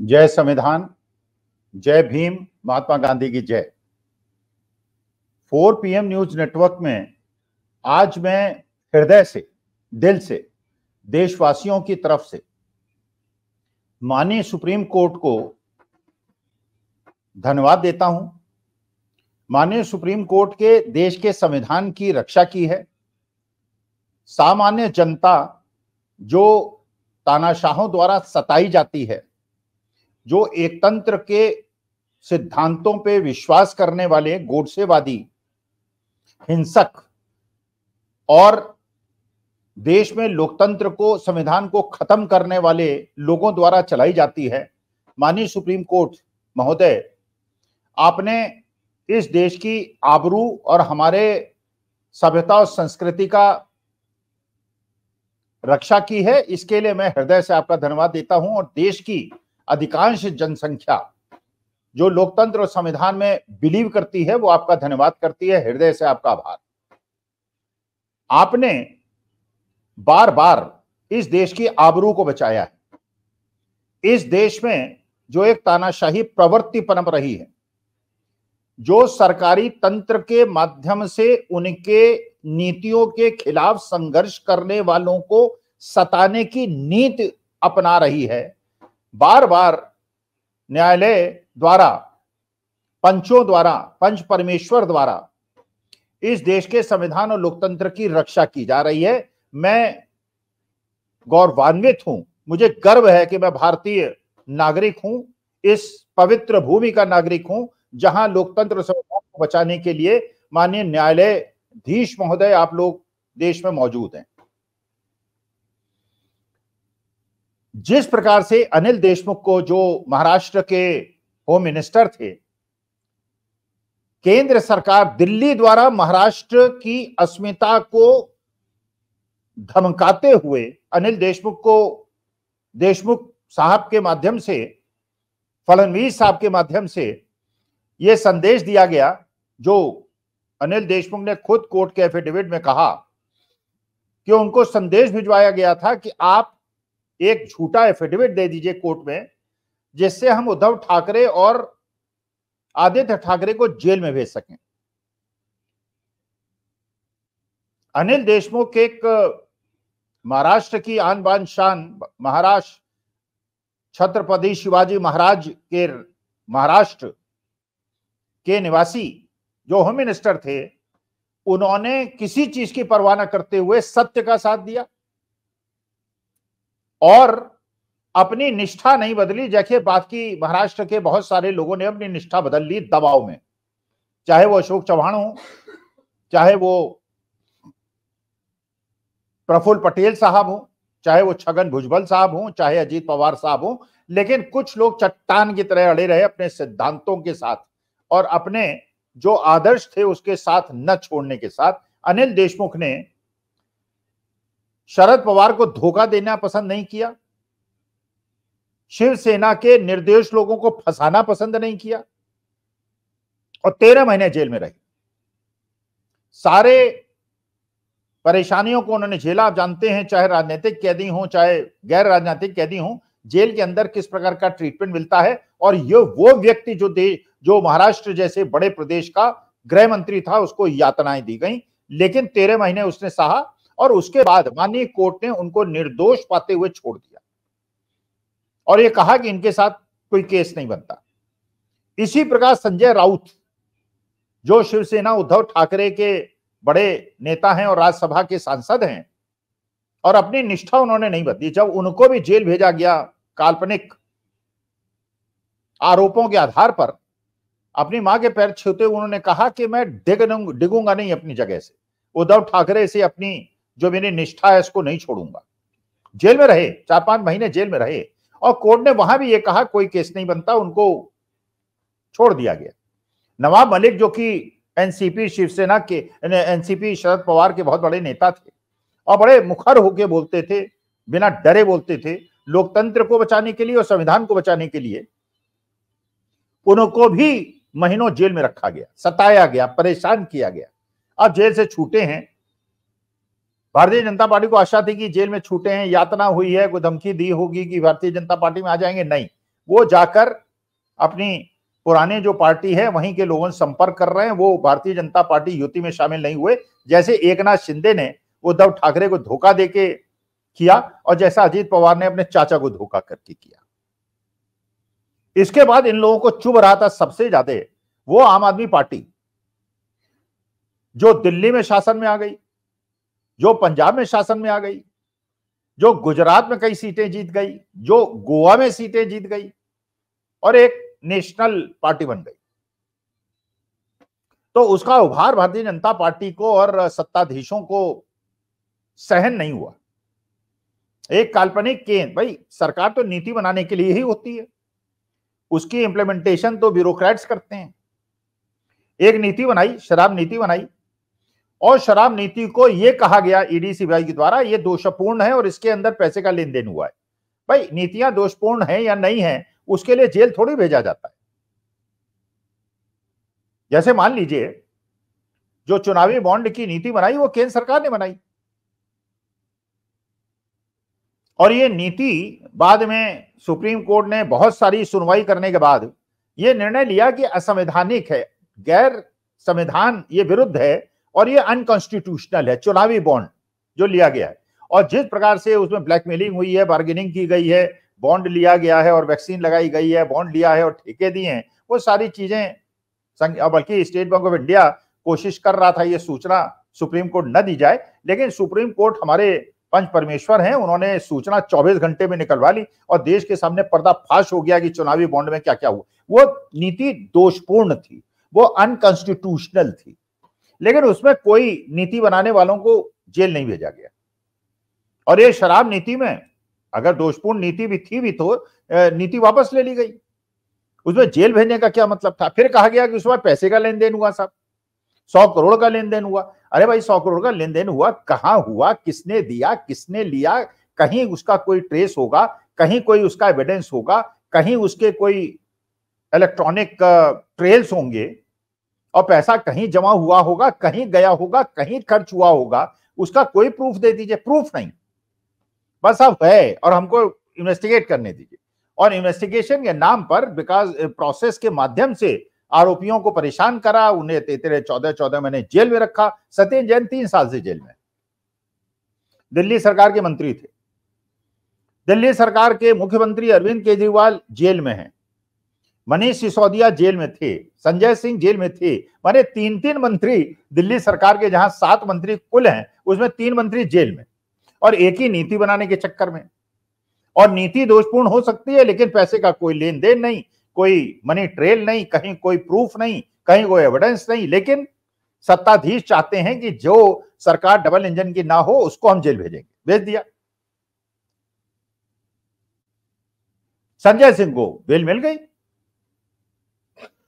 जय संविधान जय भीम महात्मा गांधी की जय 4 पीएम न्यूज नेटवर्क में आज मैं हृदय से दिल से देशवासियों की तरफ से माननीय सुप्रीम कोर्ट को धन्यवाद देता हूं माननीय सुप्रीम कोर्ट के देश के संविधान की रक्षा की है सामान्य जनता जो तानाशाहों द्वारा सताई जाती है जो एक तंत्र के सिद्धांतों पे विश्वास करने वाले गोडसेवादी हिंसक और देश में लोकतंत्र को संविधान को खत्म करने वाले लोगों द्वारा चलाई जाती है माननीय सुप्रीम कोर्ट महोदय आपने इस देश की आबरू और हमारे सभ्यता और संस्कृति का रक्षा की है इसके लिए मैं हृदय से आपका धन्यवाद देता हूं और देश की अधिकांश जनसंख्या जो लोकतंत्र और संविधान में बिलीव करती है वो आपका धन्यवाद करती है हृदय से आपका आभार आपने बार बार इस देश की आबरू को बचाया है इस देश में जो एक तानाशाही प्रवृत्ति पनप रही है जो सरकारी तंत्र के माध्यम से उनके नीतियों के खिलाफ संघर्ष करने वालों को सताने की नीति अपना रही है बार बार न्यायालय द्वारा पंचों द्वारा पंच परमेश्वर द्वारा इस देश के संविधान और लोकतंत्र की रक्षा की जा रही है मैं गौरवान्वित हूं मुझे गर्व है कि मैं भारतीय नागरिक हूं इस पवित्र भूमि का नागरिक हूं जहां लोकतंत्र संविधान को बचाने के लिए माननीय न्यायालय धीश महोदय आप लोग देश में मौजूद हैं जिस प्रकार से अनिल देशमुख को जो महाराष्ट्र के होम मिनिस्टर थे केंद्र सरकार दिल्ली द्वारा महाराष्ट्र की अस्मिता को धमकाते हुए अनिल देशमुख को देशमुख साहब के माध्यम से फलनवीर साहब के माध्यम से यह संदेश दिया गया जो अनिल देशमुख ने खुद कोर्ट के एफिडेविट में कहा कि उनको संदेश भिजवाया गया था कि आप एक झूठा एफिडेविट दे दीजिए कोर्ट में जिससे हम उद्धव ठाकरे और आदित्य ठाकरे को जेल में भेज सकें अनिल देशमुख एक महाराष्ट्र की आन बान शान महाराष्ट्र छत्रपति शिवाजी महाराज के महाराष्ट्र के निवासी जो होम मिनिस्टर थे उन्होंने किसी चीज की परवाह न करते हुए सत्य का साथ दिया और अपनी निष्ठा नहीं बदली जैसे बाकी महाराष्ट्र के बहुत सारे लोगों ने अपनी निष्ठा बदल ली दबाव में चाहे वो अशोक चौहान हो चाहे वो प्रफुल्ल पटेल साहब हो चाहे वो छगन भुजबल साहब हो चाहे अजीत पवार साहब हो लेकिन कुछ लोग चट्टान की तरह अड़े रहे अपने सिद्धांतों के साथ और अपने जो आदर्श थे उसके साथ न छोड़ने के साथ अनिल देशमुख ने शरद पवार को धोखा देना पसंद नहीं किया शिवसेना के निर्दोष लोगों को फंसाना पसंद नहीं किया और तेरह महीने जेल में रहे सारे परेशानियों को उन्होंने झेला आप जानते हैं चाहे राजनीतिक कैदी हो चाहे गैर राजनीतिक कैदी हो जेल के अंदर किस प्रकार का ट्रीटमेंट मिलता है और ये वो व्यक्ति जो दे जो महाराष्ट्र जैसे बड़े प्रदेश का गृह मंत्री था उसको यातनाएं दी गई लेकिन तेरह महीने उसने सहा और उसके बाद माननीय कोर्ट ने उनको निर्दोष पाते हुए छोड़ दिया और ये कहा कि इनके साथ कोई केस नहीं बनता इसी प्रकार संजय राउत जो शिवसेना उद्धव ठाकरे के बड़े नेता हैं और राज्यसभा के सांसद हैं और अपनी निष्ठा उन्होंने नहीं बदली जब उनको भी जेल भेजा गया काल्पनिक आरोपों के आधार पर अपनी मां के पैर छूते उन्होंने कहा कि मैं डिग डिगूंगा नहीं अपनी जगह से उद्धव ठाकरे से अपनी जो मेरी निष्ठा है इसको नहीं छोड़ूंगा जेल में रहे चार पांच महीने जेल में रहे और कोर्ट ने वहां भी ये कहा कोई केस नहीं बनता उनको छोड़ दिया गया नवाब मलिक जो कि एनसीपी शिवसेना के एनसीपी शरद पवार के बहुत बड़े नेता थे और बड़े मुखर होके बोलते थे बिना डरे बोलते थे लोकतंत्र को बचाने के लिए और संविधान को बचाने के लिए उनको भी महीनों जेल में रखा गया सताया गया परेशान किया गया अब जेल से छूटे हैं भारतीय जनता पार्टी को आशा थी कि जेल में छूटे हैं यातना हुई है कोई धमकी दी होगी कि भारतीय जनता पार्टी में आ जाएंगे नहीं वो जाकर अपनी पुराने जो पार्टी है वहीं के लोगों से संपर्क कर रहे हैं वो भारतीय जनता पार्टी युति में शामिल नहीं हुए जैसे एक शिंदे ने उद्धव ठाकरे को धोखा देके किया और जैसा अजीत पवार ने अपने चाचा को धोखा करके किया इसके बाद इन लोगों को चुभ रहा था सबसे ज्यादा वो आम आदमी पार्टी जो दिल्ली में शासन में आ गई जो पंजाब में शासन में आ गई जो गुजरात में कई सीटें जीत गई जो गोवा में सीटें जीत गई और एक नेशनल पार्टी बन गई तो उसका उभार भारतीय जनता पार्टी को और सत्ताधीशों को सहन नहीं हुआ एक काल्पनिक केंद्र भाई सरकार तो नीति बनाने के लिए ही होती है उसकी इंप्लीमेंटेशन तो ब्यूरोक्रेट्स करते हैं एक नीति बनाई शराब नीति बनाई और शराब नीति को यह कहा गया ईडी e सीबीआई के द्वारा यह दोषपूर्ण है और इसके अंदर पैसे का लेन देन हुआ है भाई नीतियां दोषपूर्ण है या नहीं है उसके लिए जेल थोड़ी भेजा जाता है जैसे मान लीजिए जो चुनावी बॉन्ड की नीति बनाई वो केंद्र सरकार ने बनाई और ये नीति बाद में सुप्रीम कोर्ट ने बहुत सारी सुनवाई करने के बाद ये निर्णय लिया कि असंवैधानिक है गैर संविधान ये विरुद्ध है और ये अनकॉन्स्टिट्यूशनल है चुनावी बॉन्ड जो लिया गया है और जिस प्रकार से उसमें ब्लैकमेलिंग हुई है बार्गेनिंग की गई है बॉन्ड लिया गया है और वैक्सीन लगाई गई है बॉन्ड लिया है और ठेके दिए हैं वो सारी चीजें बल्कि स्टेट बैंक ऑफ इंडिया कोशिश कर रहा था ये सूचना सुप्रीम कोर्ट न दी जाए लेकिन सुप्रीम कोर्ट हमारे पंच परमेश्वर हैं उन्होंने सूचना 24 घंटे में निकलवा ली और देश के सामने पर्दाफाश हो गया कि चुनावी बॉन्ड में क्या क्या हुआ वो नीति दोषपूर्ण थी वो अनकॉन्स्टिट्यूशनल थी लेकिन उसमें कोई नीति बनाने वालों को जेल नहीं भेजा गया और ये शराब नीति में अगर दोषपूर्ण नीति भी थी भी तो नीति वापस ले ली गई उसमें जेल भेजने का क्या मतलब था फिर कहा गया कि उसमें पैसे का लेन देन हुआ साहब सौ करोड़ का लेन देन हुआ अरे भाई सौ करोड़ का लेन देन हुआ कहा हुआ किसने दिया किसने लिया कहीं उसका कोई ट्रेस होगा कहीं कोई उसका एविडेंस होगा कहीं उसके कोई इलेक्ट्रॉनिक ट्रेल्स होंगे और पैसा कहीं जमा हुआ होगा कहीं गया होगा कहीं खर्च हुआ होगा उसका कोई प्रूफ दे दीजिए प्रूफ नहीं बस अब है और हमको इन्वेस्टिगेट करने दीजिए और इन्वेस्टिगेशन के नाम पर बिकॉज प्रोसेस के माध्यम से आरोपियों को परेशान करा उन्हें तेरे चौदह चौदह महीने जेल में रखा सत्यन जैन तीन साल से जेल में दिल्ली सरकार के मंत्री थे दिल्ली सरकार के मुख्यमंत्री अरविंद केजरीवाल जेल में हैं मनीष सिसोदिया जेल में थे संजय सिंह जेल में थे माने तीन तीन मंत्री दिल्ली सरकार के जहां सात मंत्री कुल हैं उसमें तीन मंत्री जेल में और एक ही नीति बनाने के चक्कर में और नीति दोषपूर्ण हो सकती है लेकिन पैसे का कोई लेन देन नहीं कोई मनी ट्रेल नहीं कहीं कोई प्रूफ नहीं कहीं कोई एविडेंस नहीं लेकिन सत्ताधीश चाहते हैं कि जो सरकार डबल इंजन की ना हो उसको हम जेल भेजेंगे भेज दिया संजय सिंह को बेल मिल गई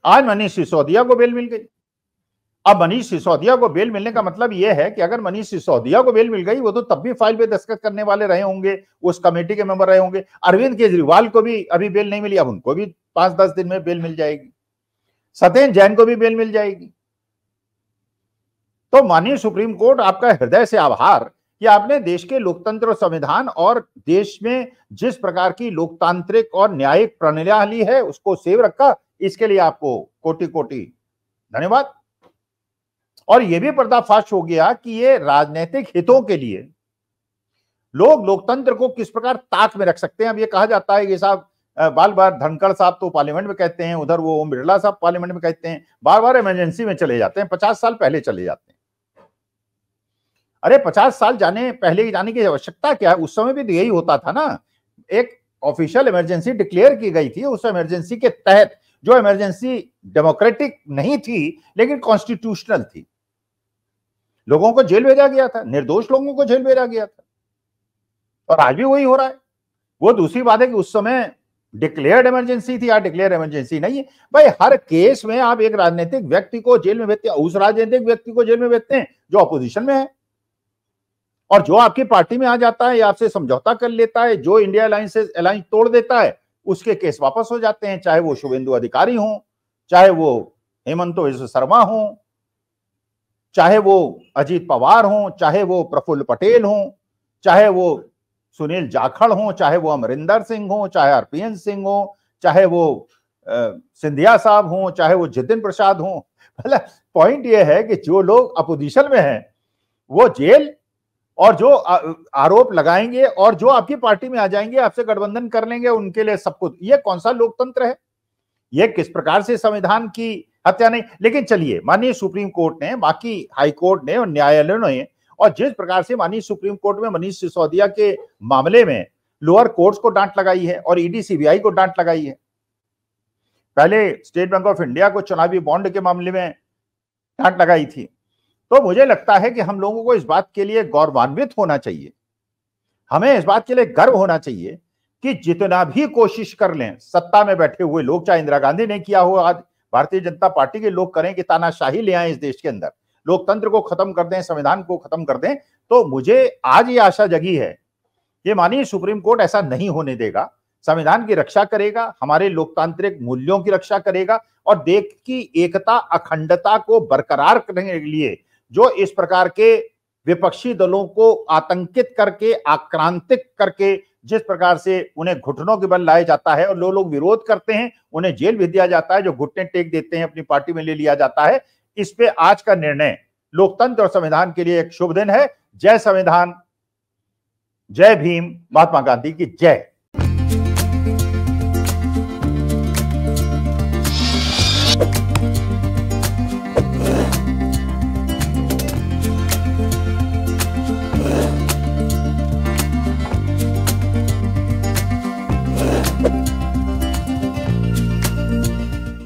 आज मनीष सिसोदिया को बेल मिल गई अब मनीष सिसोदिया को बेल मिलने का मतलब यह है कि अगर मनीष सिसोदिया को बेल मिल गई वो तो तब भी फाइल पे दस्तखत करने वाले रहे होंगे उस कमेटी के मेंबर रहे होंगे अरविंद केजरीवाल को भी अभी बेल नहीं मिली अब उनको भी पांच दस दिन में बेल मिल जाएगी सत्यन जैन को भी बेल मिल जाएगी तो माननीय सुप्रीम कोर्ट आपका हृदय से आभार कि आपने देश के लोकतंत्र और संविधान और देश में जिस प्रकार की लोकतांत्रिक और न्यायिक प्रणाली है उसको सेव रखा इसके लिए आपको कोटि कोटि धन्यवाद और यह भी पर्दाफाश हो गया कि ये राजनीतिक हितों के लिए लोग लोकतंत्र को किस प्रकार ताक में रख सकते हैं अब ये कहा जाता है ये साहब बार बार धनखड़ साहब तो पार्लियामेंट में कहते हैं उधर वो ओम बिरला साहब पार्लियामेंट में कहते हैं बार बार इमरजेंसी में चले जाते हैं पचास साल पहले चले जाते हैं अरे पचास साल जाने पहले ही जाने की आवश्यकता क्या है उस समय भी तो यही होता था ना एक ऑफिशियल इमरजेंसी डिक्लेयर की गई थी उस इमरजेंसी के तहत जो इमरजेंसी डेमोक्रेटिक नहीं थी लेकिन कॉन्स्टिट्यूशनल थी लोगों को जेल भेजा गया था निर्दोष लोगों को जेल भेजा गया था और आज भी वही हो रहा है वो दूसरी बात है कि उस समय डिक्लेयर्ड इमरजेंसी थी आज डिक्लेयर इमरजेंसी नहीं है भाई हर केस में आप एक राजनीतिक व्यक्ति को जेल में भेजते उस राजनीतिक व्यक्ति को जेल में भेजते हैं जो अपोजिशन में है और जो आपकी पार्टी में आ जाता है या आपसे समझौता कर लेता है जो इंडिया अलाइंस अलाइंस तोड़ देता है उसके केस वापस हो जाते हैं चाहे वो शुभेंदु अधिकारी हो चाहे वो हेमंत विश्व शर्मा हो चाहे वो अजीत पवार हो चाहे वो प्रफुल्ल पटेल हो चाहे वो सुनील जाखड़ हो चाहे वो अमरिंदर सिंह हो चाहे हरपीएन सिंह हो चाहे वो सिंधिया साहब हों चाहे वो जितिन प्रसाद हो मतलब पॉइंट ये है कि जो लोग अपोजिशन में हैं वो जेल और जो आरोप लगाएंगे और जो आपकी पार्टी में आ जाएंगे आपसे गठबंधन कर लेंगे उनके लिए सब कुछ ये कौन सा लोकतंत्र है ये किस प्रकार से संविधान की हत्या नहीं लेकिन चलिए माननीय सुप्रीम कोर्ट ने बाकी हाई कोर्ट ने और न्यायालय ने और जिस प्रकार से माननीय सुप्रीम कोर्ट में मनीष सिसोदिया के मामले में लोअर कोर्ट्स को डांट लगाई है और ईडी सीबीआई को डांट लगाई है पहले स्टेट बैंक ऑफ इंडिया को चुनावी बॉन्ड के मामले में डांट लगाई थी तो मुझे लगता है कि हम लोगों को इस बात के लिए गौरवान्वित होना चाहिए हमें इस बात के लिए गर्व होना चाहिए कि जितना भी कोशिश कर लें सत्ता में बैठे हुए लोग चाहे इंदिरा गांधी ने किया हो आज भारतीय जनता पार्टी के लोग करें कि तानाशाही ले आए इस देश के अंदर लोकतंत्र को खत्म कर दें संविधान को खत्म कर दें तो मुझे आज ये आशा जगी है ये मानिए सुप्रीम कोर्ट ऐसा नहीं होने देगा संविधान की रक्षा करेगा हमारे लोकतांत्रिक मूल्यों की रक्षा करेगा और देश की एकता अखंडता को बरकरार करने के लिए जो इस प्रकार के विपक्षी दलों को आतंकित करके आक्रांतिक करके जिस प्रकार से उन्हें घुटनों के बल लाया जाता है और लोग लो विरोध करते हैं उन्हें जेल भी दिया जाता है जो घुटने टेक देते हैं अपनी पार्टी में ले लिया जाता है इस पे आज का निर्णय लोकतंत्र और संविधान के लिए एक शुभ दिन है जय संविधान जय भीम महात्मा गांधी की जय